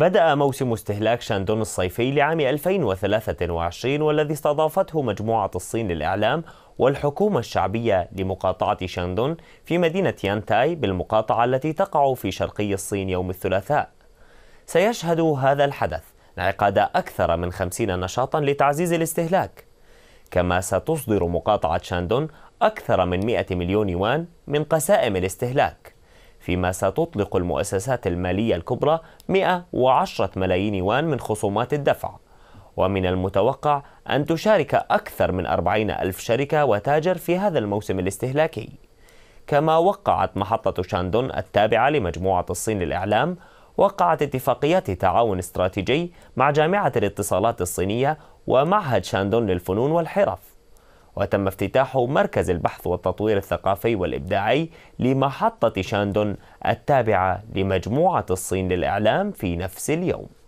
بدأ موسم استهلاك شاندون الصيفي لعام 2023 والذي استضافته مجموعة الصين للإعلام والحكومة الشعبية لمقاطعة شاندون في مدينة يانتاي بالمقاطعة التي تقع في شرقي الصين يوم الثلاثاء سيشهد هذا الحدث انعقاد أكثر من خمسين نشاطا لتعزيز الاستهلاك كما ستصدر مقاطعة شاندون أكثر من 100 مليون يوان من قسائم الاستهلاك فيما ستطلق المؤسسات المالية الكبرى 110 ملايين يوان من خصومات الدفع ومن المتوقع أن تشارك أكثر من 40 ألف شركة وتاجر في هذا الموسم الاستهلاكي كما وقعت محطة شاندون التابعة لمجموعة الصين للإعلام وقعت اتفاقيات تعاون استراتيجي مع جامعة الاتصالات الصينية ومعهد شاندون للفنون والحرف وتم افتتاح مركز البحث والتطوير الثقافي والإبداعي لمحطة شاندون التابعة لمجموعة الصين للإعلام في نفس اليوم